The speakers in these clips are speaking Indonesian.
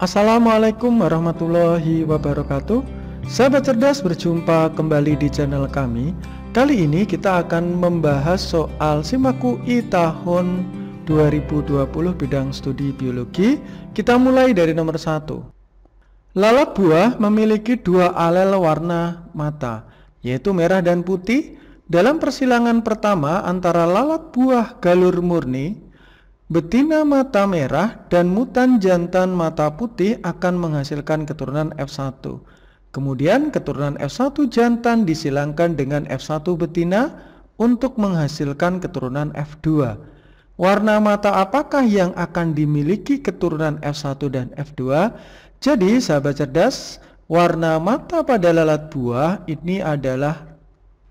Assalamualaikum warahmatullahi wabarakatuh Sahabat cerdas berjumpa kembali di channel kami Kali ini kita akan membahas soal SIMAKUI tahun 2020 bidang studi biologi Kita mulai dari nomor 1 Lalat buah memiliki dua alel warna mata Yaitu merah dan putih Dalam persilangan pertama antara lalat buah galur murni Betina mata merah dan mutan jantan mata putih akan menghasilkan keturunan F1. Kemudian keturunan F1 jantan disilangkan dengan F1 betina untuk menghasilkan keturunan F2. Warna mata apakah yang akan dimiliki keturunan F1 dan F2? Jadi sahabat cerdas, warna mata pada lalat buah ini adalah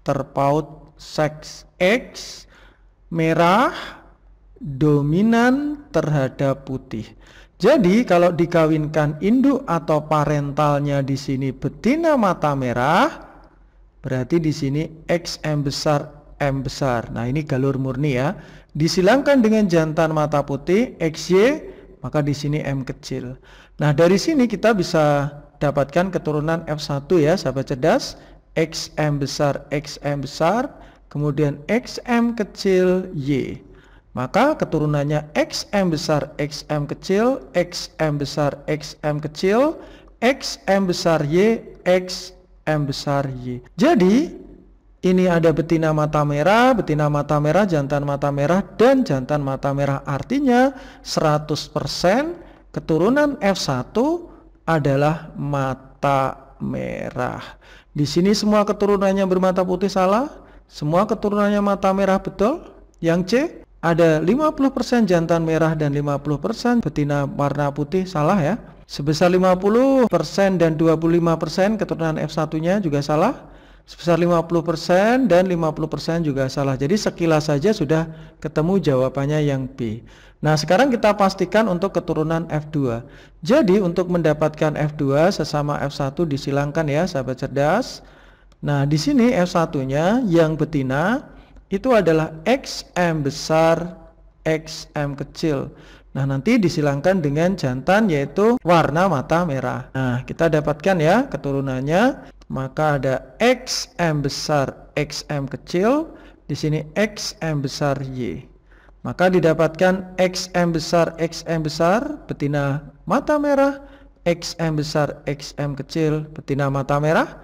terpaut seks X, merah, dominan terhadap putih. Jadi kalau dikawinkan induk atau parentalnya di sini betina mata merah, berarti di sini XM besar M besar. Nah ini galur murni ya. Disilangkan dengan jantan mata putih X Y, maka di sini M kecil. Nah dari sini kita bisa dapatkan keturunan F1 ya sahabat cerdas. XM besar, XM besar, kemudian XM kecil, Y. Maka keturunannya XM besar XM kecil, XM besar XM kecil, XM besar Y, XM besar Y. Jadi, ini ada betina mata merah, betina mata merah, jantan mata merah, dan jantan mata merah. Artinya 100% keturunan F1 adalah mata merah. Di sini semua keturunannya bermata putih salah, semua keturunannya mata merah betul. Yang C ada 50% jantan merah dan 50% betina warna putih salah ya sebesar 50% dan 25% keturunan F1-nya juga salah sebesar 50% dan 50% juga salah jadi sekilas saja sudah ketemu jawabannya yang B nah sekarang kita pastikan untuk keturunan F2 jadi untuk mendapatkan F2 sesama F1 disilangkan ya sahabat cerdas nah di sini F1-nya yang betina itu adalah XM besar XM kecil Nah nanti disilangkan dengan jantan yaitu warna mata merah Nah kita dapatkan ya keturunannya Maka ada XM besar XM kecil di sini XM besar Y maka didapatkan XM besar XM besar betina mata merah XM besar XM kecil betina mata merah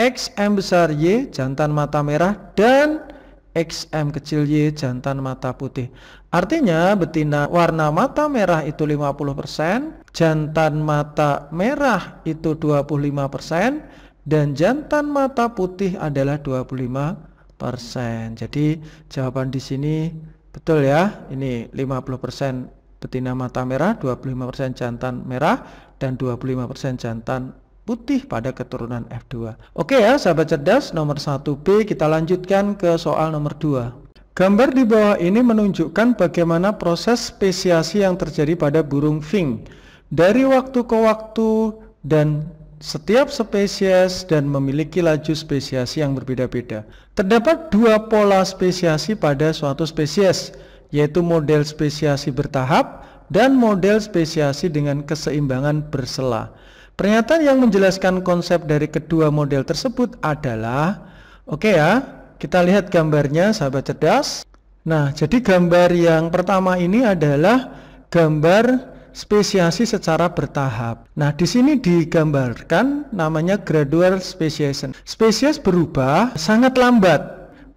XM besar Y jantan mata merah dan XM kecil Y jantan mata putih. Artinya betina warna mata merah itu 50%, jantan mata merah itu 25%, dan jantan mata putih adalah 25%. Jadi jawaban di sini betul ya. Ini 50% betina mata merah, 25% jantan merah, dan 25% jantan putih pada keturunan F2. Oke ya, sahabat cerdas, nomor 1B kita lanjutkan ke soal nomor 2. Gambar di bawah ini menunjukkan bagaimana proses spesiasi yang terjadi pada burung fink dari waktu ke waktu dan setiap spesies dan memiliki laju spesiasi yang berbeda-beda. Terdapat dua pola spesiasi pada suatu spesies, yaitu model spesiasi bertahap dan model spesiasi dengan keseimbangan bersela. Pernyataan yang menjelaskan konsep dari kedua model tersebut adalah Oke okay ya, kita lihat gambarnya sahabat cerdas Nah, jadi gambar yang pertama ini adalah gambar spesiasi secara bertahap. Nah, di sini digambarkan namanya gradual speciation. Spesies berubah sangat lambat,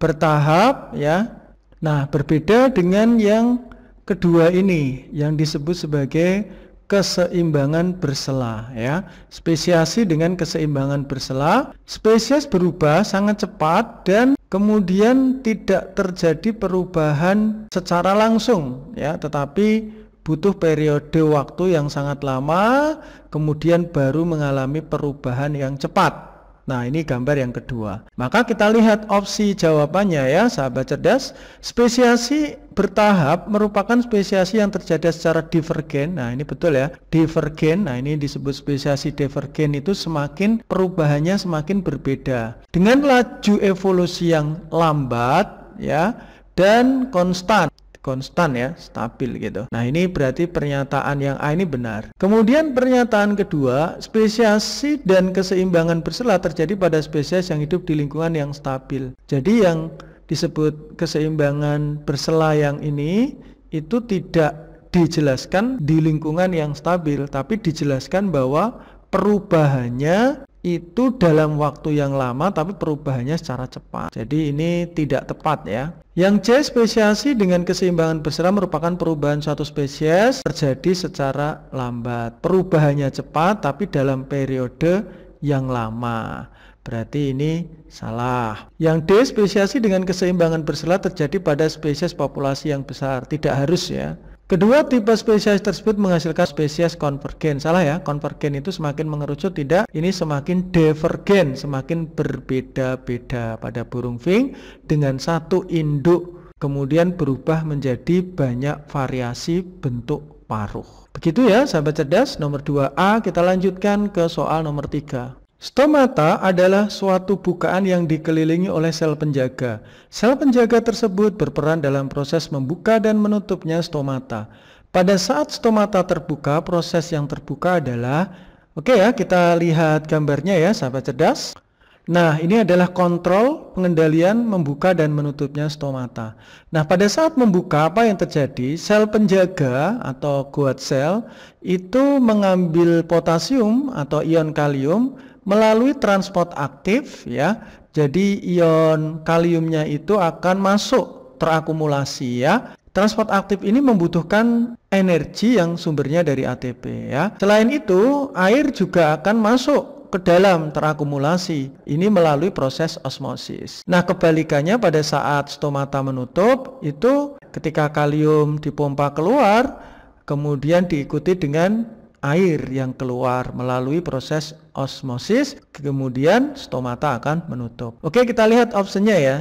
bertahap ya. Nah, berbeda dengan yang kedua ini yang disebut sebagai keseimbangan bersela ya. Spesiasi dengan keseimbangan bersela, spesies berubah sangat cepat dan kemudian tidak terjadi perubahan secara langsung ya, tetapi butuh periode waktu yang sangat lama kemudian baru mengalami perubahan yang cepat Nah, ini gambar yang kedua. Maka kita lihat opsi jawabannya ya, sahabat cerdas. Spesiasi bertahap merupakan spesiasi yang terjadi secara divergen. Nah, ini betul ya. Divergen. Nah, ini disebut spesiasi divergen itu semakin perubahannya semakin berbeda. Dengan laju evolusi yang lambat ya dan konstan konstan ya, stabil gitu. Nah, ini berarti pernyataan yang A ini benar. Kemudian pernyataan kedua, spesiasi dan keseimbangan bersela terjadi pada spesies yang hidup di lingkungan yang stabil. Jadi yang disebut keseimbangan bersela yang ini itu tidak dijelaskan di lingkungan yang stabil, tapi dijelaskan bahwa perubahannya itu dalam waktu yang lama tapi perubahannya secara cepat. Jadi ini tidak tepat ya. Yang C spesiasi dengan keseimbangan besar merupakan perubahan suatu spesies terjadi secara lambat. Perubahannya cepat tapi dalam periode yang lama. Berarti ini salah. Yang D spesiasi dengan keseimbangan bersela terjadi pada spesies populasi yang besar. Tidak harus ya. Kedua tipe spesies tersebut menghasilkan spesies konvergen. Salah ya, konvergen itu semakin mengerucut tidak, ini semakin divergen, semakin berbeda-beda pada burung fink dengan satu induk kemudian berubah menjadi banyak variasi bentuk paruh. Begitu ya sahabat cerdas, nomor 2A kita lanjutkan ke soal nomor 3. Stomata adalah suatu bukaan yang dikelilingi oleh sel penjaga. Sel penjaga tersebut berperan dalam proses membuka dan menutupnya stomata. Pada saat stomata terbuka, proses yang terbuka adalah Oke ya, kita lihat gambarnya ya, sahabat cerdas. Nah, ini adalah kontrol pengendalian membuka dan menutupnya stomata. Nah, pada saat membuka apa yang terjadi? Sel penjaga atau guad cell itu mengambil potasium atau ion kalium melalui transport aktif ya. Jadi ion kaliumnya itu akan masuk terakumulasi ya. Transport aktif ini membutuhkan energi yang sumbernya dari ATP ya. Selain itu, air juga akan masuk ke dalam terakumulasi. Ini melalui proses osmosis. Nah, kebalikannya pada saat stomata menutup itu ketika kalium dipompa keluar kemudian diikuti dengan air yang keluar melalui proses osmosis, kemudian stomata akan menutup. Oke, kita lihat optionnya ya.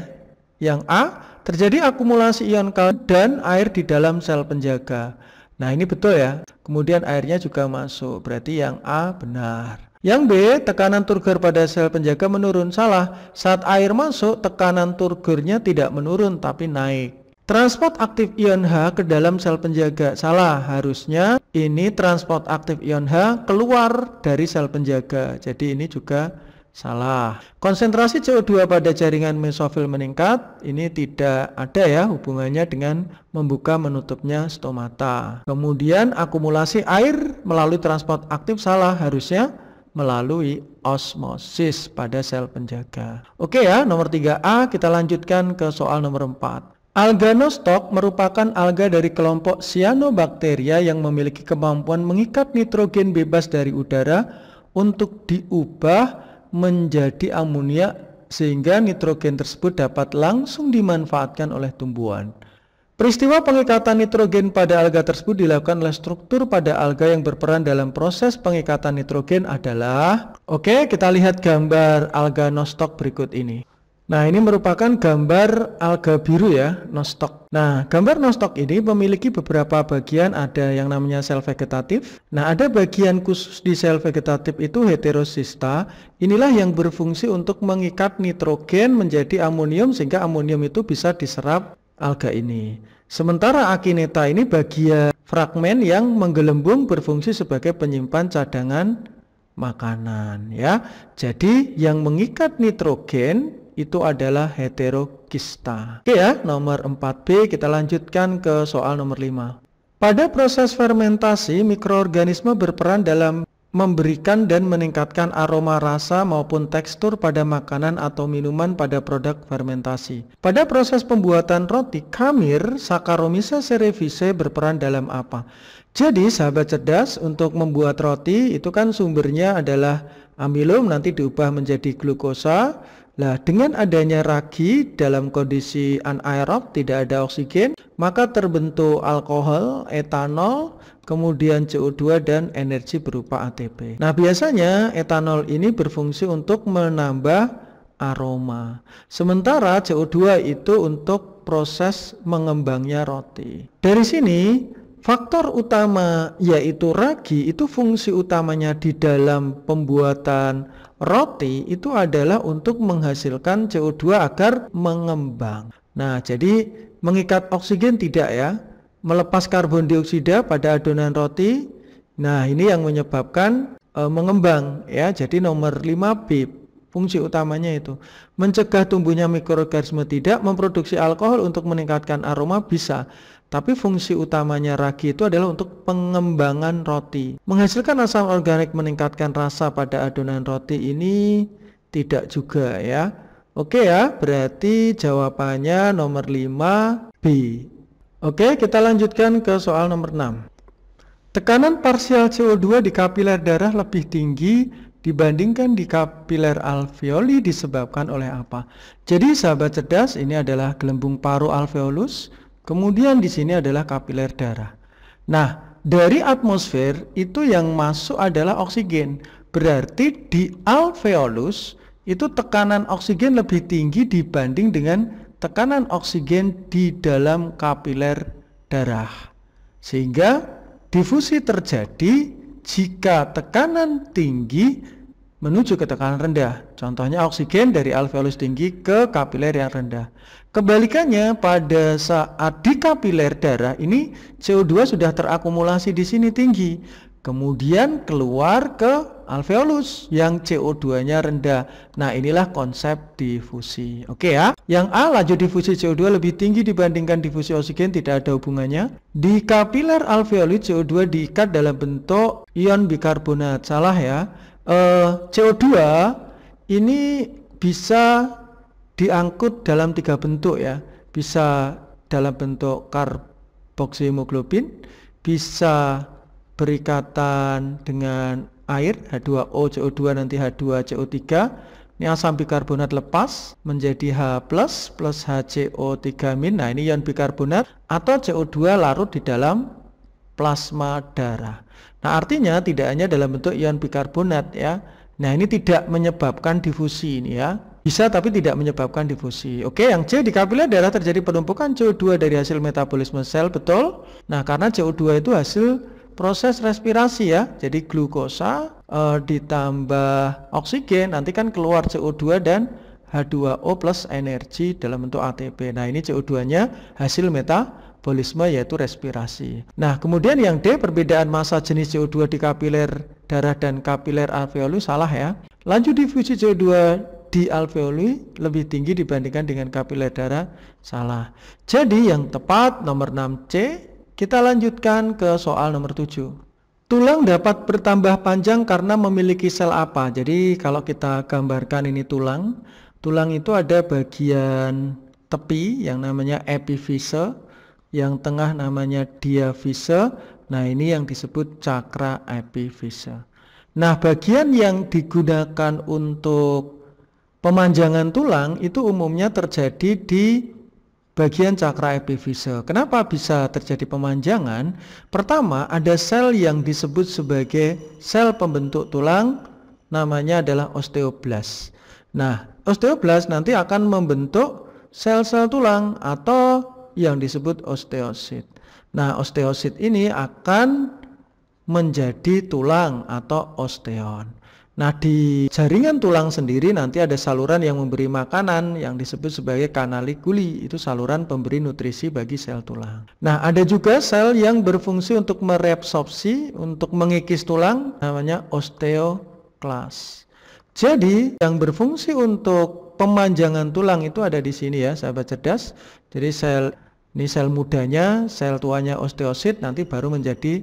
Yang A, terjadi akumulasi ion kalsium dan air di dalam sel penjaga. Nah, ini betul ya. Kemudian airnya juga masuk, berarti yang A benar. Yang B, tekanan turgor pada sel penjaga menurun. Salah, saat air masuk, tekanan turgornya tidak menurun tapi naik. Transport aktif ion H ke dalam sel penjaga salah harusnya ini transport aktif ion H keluar dari sel penjaga jadi ini juga salah konsentrasi CO2 pada jaringan mesofil meningkat ini tidak ada ya hubungannya dengan membuka menutupnya stomata kemudian akumulasi air melalui transport aktif salah harusnya melalui osmosis pada sel penjaga. Oke ya, nomor 3A kita lanjutkan ke soal nomor 4. Alga nostok merupakan alga dari kelompok cyanobacteria yang memiliki kemampuan mengikat nitrogen bebas dari udara untuk diubah menjadi amonia sehingga nitrogen tersebut dapat langsung dimanfaatkan oleh tumbuhan. Peristiwa pengikatan nitrogen pada alga tersebut dilakukan oleh struktur pada alga yang berperan dalam proses pengikatan nitrogen adalah Oke, kita lihat gambar alga nostok berikut ini. Nah, ini merupakan gambar alga biru ya, nostok. Nah, gambar nostok ini memiliki beberapa bagian, ada yang namanya sel vegetatif. Nah, ada bagian khusus di sel vegetatif itu heterosista. Inilah yang berfungsi untuk mengikat nitrogen menjadi amonium sehingga amonium itu bisa diserap alga ini. Sementara akineta ini bagian fragmen yang menggelembung berfungsi sebagai penyimpan cadangan makanan ya. Jadi yang mengikat nitrogen itu adalah heterokista. Oke ya, nomor 4B kita lanjutkan ke soal nomor 5. Pada proses fermentasi, mikroorganisme berperan dalam memberikan dan meningkatkan aroma rasa maupun tekstur pada makanan atau minuman pada produk fermentasi. Pada proses pembuatan roti, kamir Saccharomyces cerevisiae berperan dalam apa? Jadi sahabat cerdas untuk membuat roti itu kan sumbernya adalah amilum nanti diubah menjadi glukosa, Nah, dengan adanya ragi dalam kondisi anaerob tidak ada oksigen, maka terbentuk alkohol, etanol, kemudian CO2 dan energi berupa ATP. Nah, biasanya etanol ini berfungsi untuk menambah aroma. Sementara CO2 itu untuk proses mengembangnya roti. Dari sini Faktor utama yaitu ragi itu fungsi utamanya di dalam pembuatan roti itu adalah untuk menghasilkan CO2 agar mengembang. Nah, jadi mengikat oksigen tidak ya, melepas karbon dioksida pada adonan roti. Nah, ini yang menyebabkan e, mengembang ya. Jadi nomor 5 BIP. Fungsi utamanya itu mencegah tumbuhnya mikroorganisme tidak memproduksi alkohol untuk meningkatkan aroma bisa, tapi fungsi utamanya ragi itu adalah untuk pengembangan roti. Menghasilkan asam organik meningkatkan rasa pada adonan roti ini tidak juga ya. Oke ya, berarti jawabannya nomor 5 B. Oke, kita lanjutkan ke soal nomor 6. Tekanan parsial CO2 di kapiler darah lebih tinggi dibandingkan di kapiler alveoli disebabkan oleh apa. Jadi sahabat cerdas ini adalah gelembung paru alveolus, kemudian di sini adalah kapiler darah. Nah, dari atmosfer itu yang masuk adalah oksigen. Berarti di alveolus itu tekanan oksigen lebih tinggi dibanding dengan tekanan oksigen di dalam kapiler darah. Sehingga difusi terjadi jika tekanan tinggi menuju ke tekanan rendah. Contohnya oksigen dari alveolus tinggi ke kapiler yang rendah. Kebalikannya pada saat di kapiler darah ini CO2 sudah terakumulasi di sini tinggi. Kemudian keluar ke alveolus yang CO2-nya rendah. Nah, inilah konsep difusi. Oke ya. Yang A laju difusi CO2 lebih tinggi dibandingkan difusi oksigen tidak ada hubungannya. Di kapiler alveolus CO2 diikat dalam bentuk ion bikarbonat. Salah ya uh, eh, CO2 ini bisa diangkut dalam tiga bentuk ya. Bisa dalam bentuk karboksimoglobin, bisa berikatan dengan air H2O, CO2 nanti H2, CO3. Ini asam bikarbonat lepas menjadi H+, plus HCO3-. Nah, ini ion bikarbonat atau CO2 larut di dalam plasma darah. Nah, artinya tidak hanya dalam bentuk ion bikarbonat ya. Nah, ini tidak menyebabkan difusi ini ya. Bisa tapi tidak menyebabkan difusi. Oke, yang C di kapiler darah terjadi penumpukan CO2 dari hasil metabolisme sel, betul? Nah, karena CO2 itu hasil proses respirasi ya. Jadi glukosa e, ditambah oksigen nanti kan keluar CO2 dan H2O plus energi dalam bentuk ATP. Nah, ini CO2-nya hasil metabolisme metabolisme yaitu respirasi. Nah, kemudian yang D perbedaan massa jenis CO2 di kapiler darah dan kapiler alveoli salah ya. Lanjut difusi CO2 di alveoli lebih tinggi dibandingkan dengan kapiler darah salah. Jadi yang tepat nomor 6C kita lanjutkan ke soal nomor 7. Tulang dapat bertambah panjang karena memiliki sel apa? Jadi kalau kita gambarkan ini tulang, tulang itu ada bagian tepi yang namanya epifise yang tengah namanya diafise. Nah, ini yang disebut cakra epifise. Nah, bagian yang digunakan untuk pemanjangan tulang itu umumnya terjadi di bagian cakra epifise. Kenapa bisa terjadi pemanjangan? Pertama, ada sel yang disebut sebagai sel pembentuk tulang, namanya adalah osteoblas. Nah, osteoblas nanti akan membentuk sel-sel tulang atau yang disebut osteosit. Nah, osteosit ini akan menjadi tulang atau osteon. Nah, di jaringan tulang sendiri nanti ada saluran yang memberi makanan yang disebut sebagai kanalikuli, itu saluran pemberi nutrisi bagi sel tulang. Nah, ada juga sel yang berfungsi untuk mereabsorpsi, untuk mengikis tulang, namanya osteoklas. Jadi, yang berfungsi untuk pemanjangan tulang itu ada di sini ya, sahabat cerdas. Jadi sel ini sel mudanya, sel tuanya osteosit nanti baru menjadi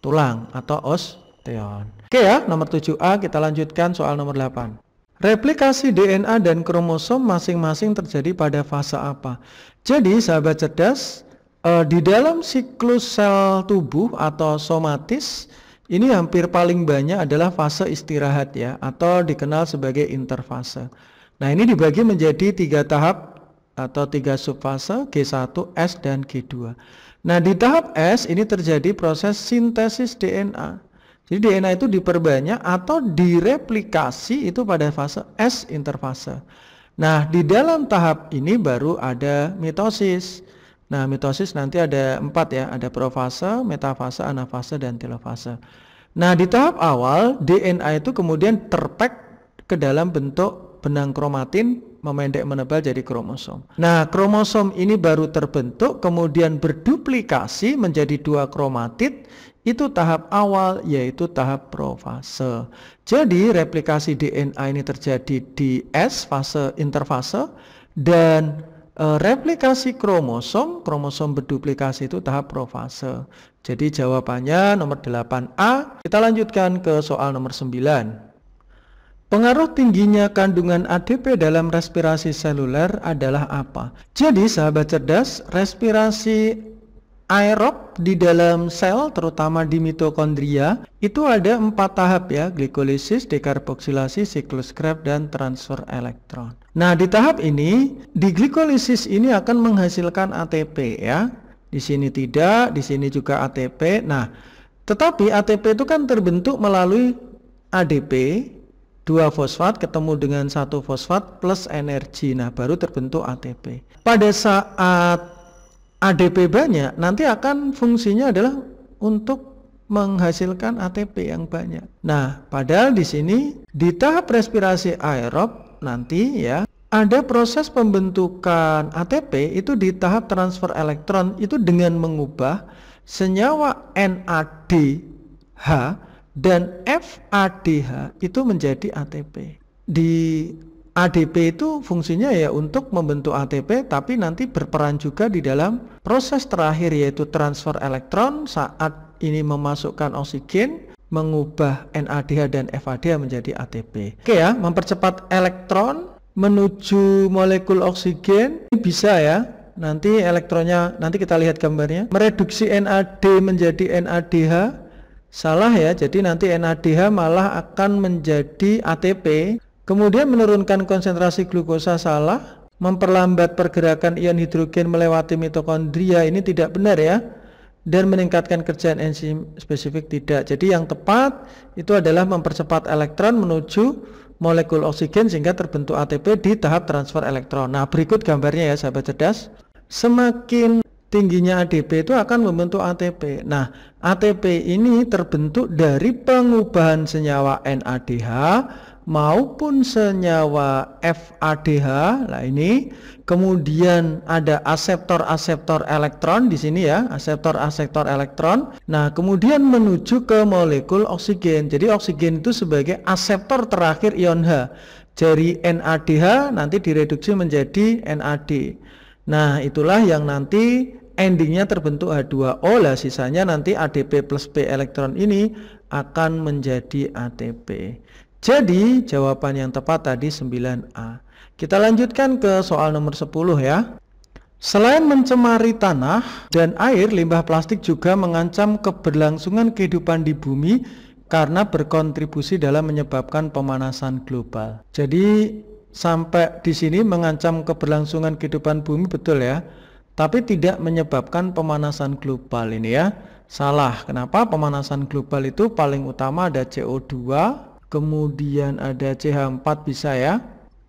tulang atau osteon. Oke ya, nomor 7A kita lanjutkan soal nomor 8. Replikasi DNA dan kromosom masing-masing terjadi pada fase apa? Jadi sahabat cerdas, eh, di dalam siklus sel tubuh atau somatis ini hampir paling banyak adalah fase istirahat ya atau dikenal sebagai interfase. Nah ini dibagi menjadi tiga tahap atau tiga subfase G1, S, dan G2. Nah, di tahap S ini terjadi proses sintesis DNA. Jadi DNA itu diperbanyak atau direplikasi itu pada fase S interfase. Nah, di dalam tahap ini baru ada mitosis. Nah, mitosis nanti ada empat ya, ada profase, metafase, anafase, dan telofase. Nah, di tahap awal DNA itu kemudian terpek ke dalam bentuk benang kromatin memendek menebal jadi kromosom. Nah, kromosom ini baru terbentuk kemudian berduplikasi menjadi dua kromatid itu tahap awal yaitu tahap profase. Jadi replikasi DNA ini terjadi di S fase interfase dan e, replikasi kromosom, kromosom berduplikasi itu tahap profase. Jadi jawabannya nomor 8A. Kita lanjutkan ke soal nomor 9. Pengaruh tingginya kandungan ATP dalam respirasi seluler adalah apa? Jadi sahabat cerdas, respirasi aerob di dalam sel terutama di mitokondria itu ada empat tahap ya, glikolisis, dekarboksilasi, siklus Krebs dan transfer elektron. Nah, di tahap ini di glikolisis ini akan menghasilkan ATP ya. Di sini tidak, di sini juga ATP. Nah, tetapi ATP itu kan terbentuk melalui ADP dua fosfat ketemu dengan satu fosfat plus energi nah baru terbentuk ATP pada saat ADP banyak nanti akan fungsinya adalah untuk menghasilkan ATP yang banyak nah padahal di sini di tahap respirasi aerob nanti ya ada proses pembentukan ATP itu di tahap transfer elektron itu dengan mengubah senyawa NADH dan FADH itu menjadi ATP. Di ADP itu fungsinya ya untuk membentuk ATP tapi nanti berperan juga di dalam proses terakhir yaitu transfer elektron saat ini memasukkan oksigen mengubah NADH dan FADH menjadi ATP. Oke ya, mempercepat elektron menuju molekul oksigen ini bisa ya. Nanti elektronnya nanti kita lihat gambarnya. Mereduksi NAD menjadi NADH Salah ya, jadi nanti NADH malah akan menjadi ATP, kemudian menurunkan konsentrasi glukosa salah, memperlambat pergerakan ion hidrogen melewati mitokondria ini tidak benar ya, dan meningkatkan kerjaan enzim spesifik tidak. Jadi yang tepat itu adalah mempercepat elektron menuju molekul oksigen sehingga terbentuk ATP di tahap transfer elektron. Nah, berikut gambarnya ya sahabat cerdas. Semakin tingginya ADP itu akan membentuk ATP. Nah, ATP ini terbentuk dari pengubahan senyawa NADH maupun senyawa FADH. Nah, ini kemudian ada aseptor-aseptor elektron di sini ya, aseptor-aseptor elektron. Nah, kemudian menuju ke molekul oksigen. Jadi oksigen itu sebagai aseptor terakhir ion H. Jadi NADH nanti direduksi menjadi NAD. Nah, itulah yang nanti endingnya terbentuk H2O lah sisanya nanti ADP plus P elektron ini akan menjadi ATP. Jadi jawaban yang tepat tadi 9A. Kita lanjutkan ke soal nomor 10 ya. Selain mencemari tanah dan air, limbah plastik juga mengancam keberlangsungan kehidupan di bumi karena berkontribusi dalam menyebabkan pemanasan global. Jadi sampai di sini mengancam keberlangsungan kehidupan bumi betul ya tapi tidak menyebabkan pemanasan global ini ya. Salah. Kenapa? Pemanasan global itu paling utama ada CO2, kemudian ada CH4 bisa ya.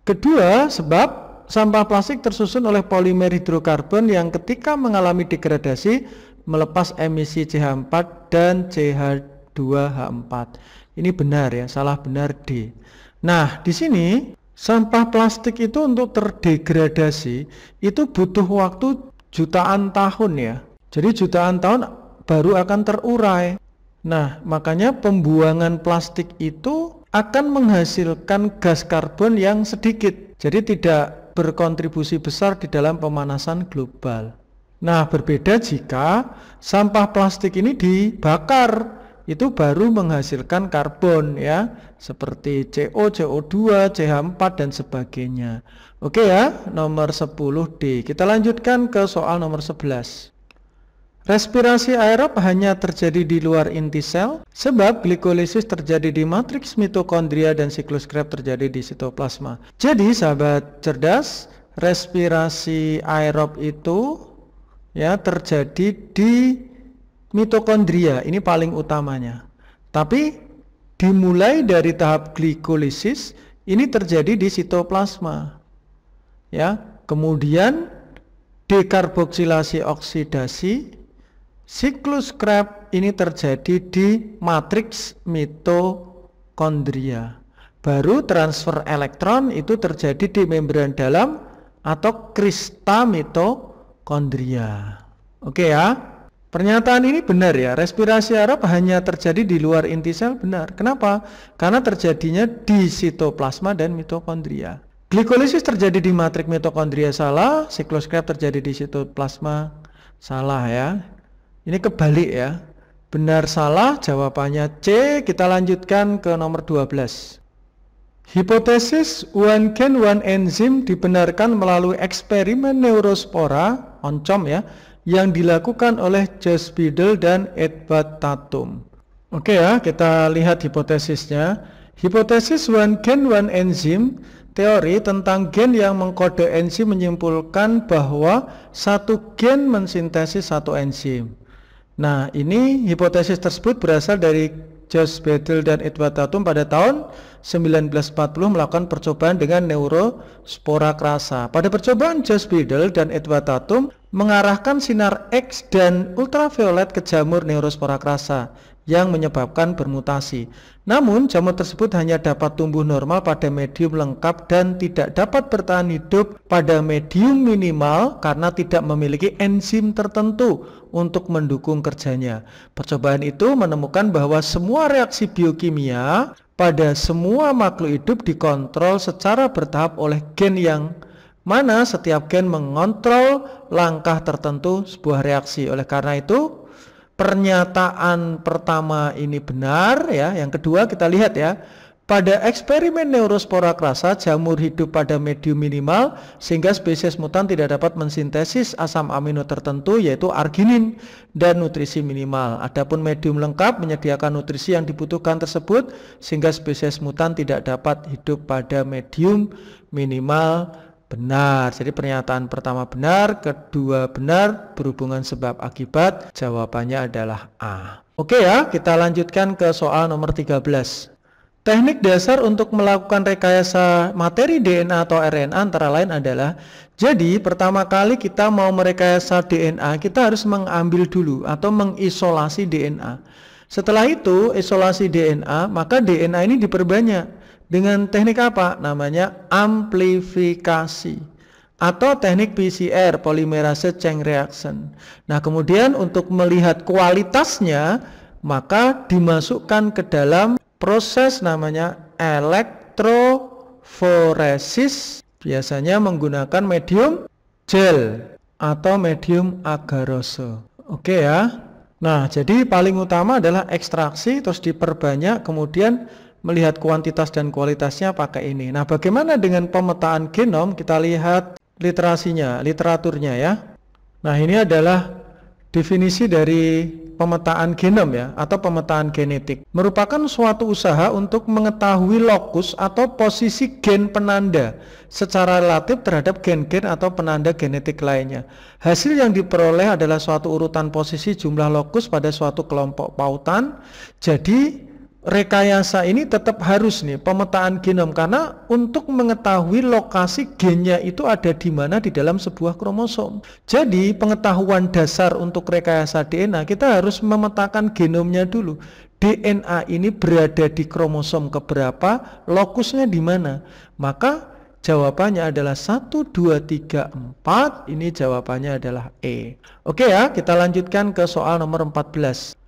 Kedua, sebab sampah plastik tersusun oleh polimer hidrokarbon yang ketika mengalami degradasi melepas emisi CH4 dan CH2H4. Ini benar ya, salah benar D. Nah, di sini sampah plastik itu untuk terdegradasi itu butuh waktu jutaan tahun ya. Jadi jutaan tahun baru akan terurai. Nah, makanya pembuangan plastik itu akan menghasilkan gas karbon yang sedikit. Jadi tidak berkontribusi besar di dalam pemanasan global. Nah, berbeda jika sampah plastik ini dibakar itu baru menghasilkan karbon ya seperti CO, CO2, CH4 dan sebagainya. Oke ya, nomor 10D. Kita lanjutkan ke soal nomor 11. Respirasi aerob hanya terjadi di luar inti sel sebab glikolisis terjadi di matriks mitokondria dan siklus Krebs terjadi di sitoplasma. Jadi sahabat cerdas, respirasi aerob itu ya terjadi di mitokondria ini paling utamanya. Tapi dimulai dari tahap glikolisis ini terjadi di sitoplasma. Ya, kemudian dekarboksilasi oksidasi siklus Krebs ini terjadi di matriks mitokondria. Baru transfer elektron itu terjadi di membran dalam atau krista mitokondria. Oke okay ya. Pernyataan ini benar ya, respirasi Arab hanya terjadi di luar inti sel benar. Kenapa? Karena terjadinya di sitoplasma dan mitokondria. Glikolisis terjadi di matrik mitokondria salah, siklus Krebs terjadi di sitoplasma salah ya. Ini kebalik ya. Benar salah jawabannya C. Kita lanjutkan ke nomor 12. Hipotesis one gen one enzim dibenarkan melalui eksperimen neurospora oncom ya yang dilakukan oleh Biddle dan Edward Tatum. Oke ya, kita lihat hipotesisnya. Hipotesis one gen one enzim teori tentang gen yang mengkode enzim menyimpulkan bahwa satu gen mensintesis satu enzim. Nah, ini hipotesis tersebut berasal dari George Bedel dan Edward Tatum pada tahun 1940 melakukan percobaan dengan neurospora kerasa. Pada percobaan George Bedel dan Edward Tatum mengarahkan sinar X dan ultraviolet ke jamur neurospora kerasa yang menyebabkan bermutasi. Namun, jamur tersebut hanya dapat tumbuh normal pada medium lengkap dan tidak dapat bertahan hidup pada medium minimal karena tidak memiliki enzim tertentu untuk mendukung kerjanya. Percobaan itu menemukan bahwa semua reaksi biokimia pada semua makhluk hidup dikontrol secara bertahap oleh gen yang mana setiap gen mengontrol langkah tertentu sebuah reaksi. Oleh karena itu, pernyataan pertama ini benar ya. Yang kedua kita lihat ya. Pada eksperimen neurospora krasa, jamur hidup pada medium minimal sehingga spesies mutan tidak dapat mensintesis asam amino tertentu yaitu arginin dan nutrisi minimal. Adapun medium lengkap menyediakan nutrisi yang dibutuhkan tersebut sehingga spesies mutan tidak dapat hidup pada medium minimal Benar, jadi pernyataan pertama benar, kedua benar, berhubungan sebab akibat, jawabannya adalah A. Oke ya, kita lanjutkan ke soal nomor 13. Teknik dasar untuk melakukan rekayasa materi DNA atau RNA antara lain adalah Jadi pertama kali kita mau merekayasa DNA, kita harus mengambil dulu atau mengisolasi DNA. Setelah itu, isolasi DNA, maka DNA ini diperbanyak dengan teknik apa? Namanya amplifikasi atau teknik PCR polymerase chain reaction. Nah, kemudian untuk melihat kualitasnya maka dimasukkan ke dalam proses namanya elektroforesis biasanya menggunakan medium gel atau medium agarose. Oke ya. Nah, jadi paling utama adalah ekstraksi terus diperbanyak kemudian melihat kuantitas dan kualitasnya pakai ini. Nah, bagaimana dengan pemetaan genom? Kita lihat literasinya, literaturnya ya. Nah, ini adalah definisi dari pemetaan genom ya atau pemetaan genetik. Merupakan suatu usaha untuk mengetahui lokus atau posisi gen penanda secara relatif terhadap gen-gen atau penanda genetik lainnya. Hasil yang diperoleh adalah suatu urutan posisi jumlah lokus pada suatu kelompok pautan. Jadi, rekayasa ini tetap harus nih pemetaan genom karena untuk mengetahui lokasi gennya itu ada di mana di dalam sebuah kromosom. Jadi pengetahuan dasar untuk rekayasa DNA kita harus memetakan genomnya dulu. DNA ini berada di kromosom keberapa, lokusnya di mana. Maka jawabannya adalah 1 2 3 4. Ini jawabannya adalah E. Oke ya, kita lanjutkan ke soal nomor 14.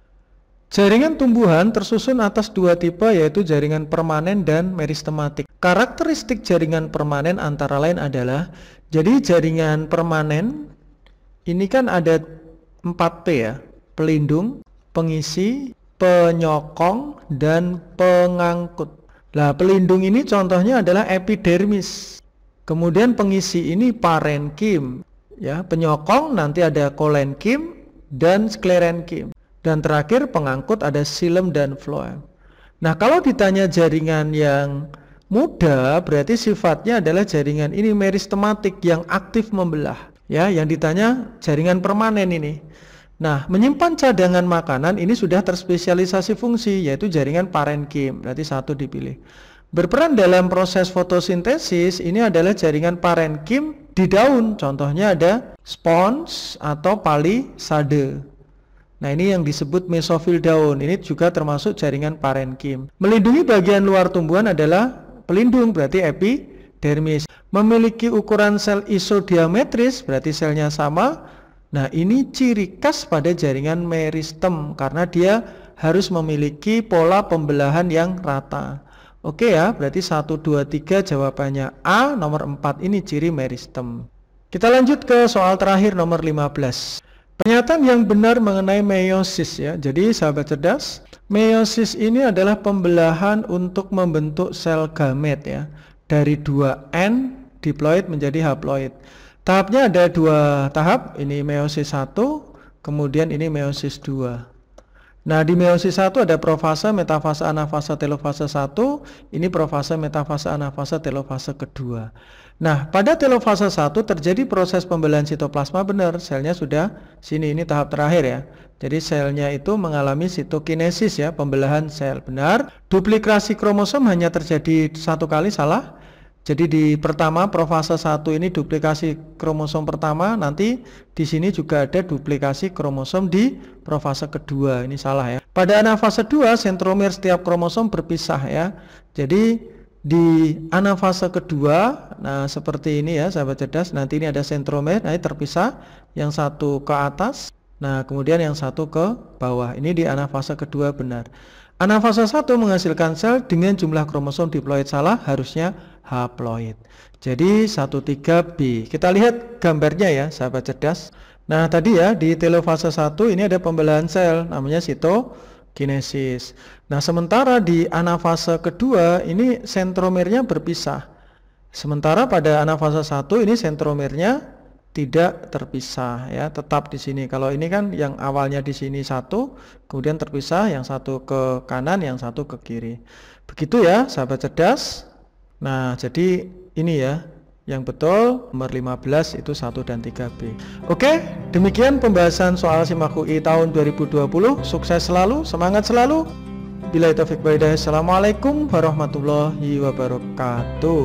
Jaringan tumbuhan tersusun atas dua tipe yaitu jaringan permanen dan meristematik. Karakteristik jaringan permanen antara lain adalah jadi jaringan permanen ini kan ada 4P ya, pelindung, pengisi, penyokong, dan pengangkut. Nah, pelindung ini contohnya adalah epidermis. Kemudian pengisi ini parenkim, ya, penyokong nanti ada kolenkim dan sklerenkim. Dan terakhir pengangkut ada silem dan floem. Nah kalau ditanya jaringan yang muda berarti sifatnya adalah jaringan ini meristematik yang aktif membelah. Ya, yang ditanya jaringan permanen ini. Nah, menyimpan cadangan makanan ini sudah terspesialisasi fungsi, yaitu jaringan parenkim, berarti satu dipilih. Berperan dalam proses fotosintesis ini adalah jaringan parenkim di daun, contohnya ada spons atau palisade. Nah ini yang disebut mesofil daun. Ini juga termasuk jaringan parenkim. Melindungi bagian luar tumbuhan adalah pelindung berarti epidermis. Memiliki ukuran sel isodiametris berarti selnya sama. Nah ini ciri khas pada jaringan meristem karena dia harus memiliki pola pembelahan yang rata. Oke ya, berarti 1, 2, 3 jawabannya A, nomor 4 ini ciri meristem. Kita lanjut ke soal terakhir nomor 15. Pernyataan yang benar mengenai meiosis ya. Jadi sahabat cerdas, meiosis ini adalah pembelahan untuk membentuk sel gamet ya. Dari 2N diploid menjadi haploid. Tahapnya ada dua tahap, ini meiosis 1, kemudian ini meiosis 2. Nah, di meiosis 1 ada profase, metafase, anafase, telofase 1, ini profase, metafase, anafase, telofase kedua. Nah, pada telofase 1 terjadi proses pembelahan sitoplasma benar, selnya sudah sini ini tahap terakhir ya. Jadi selnya itu mengalami sitokinesis ya, pembelahan sel benar. Duplikasi kromosom hanya terjadi satu kali salah. Jadi di pertama profase 1 ini duplikasi kromosom pertama, nanti di sini juga ada duplikasi kromosom di profase kedua. Ini salah ya. Pada anafase fase 2 sentromer setiap kromosom berpisah ya. Jadi di anafase kedua nah seperti ini ya sahabat cerdas nanti ini ada sentromer nah ini terpisah yang satu ke atas nah kemudian yang satu ke bawah ini di anafase kedua benar Anafase satu menghasilkan sel dengan jumlah kromosom diploid salah harusnya haploid jadi 13B kita lihat gambarnya ya sahabat cerdas nah tadi ya di telofase satu ini ada pembelahan sel namanya sito kinesis. Nah, sementara di anafase kedua ini sentromernya berpisah. Sementara pada anafase satu ini sentromernya tidak terpisah ya, tetap di sini. Kalau ini kan yang awalnya di sini satu, kemudian terpisah yang satu ke kanan, yang satu ke kiri. Begitu ya, sahabat cerdas. Nah, jadi ini ya. Yang betul nomor 15 itu 1 dan 3B. Oke, demikian pembahasan soal Simak UI tahun 2020. Sukses selalu, semangat selalu. Bila itu walhidayah. Assalamualaikum warahmatullahi wabarakatuh.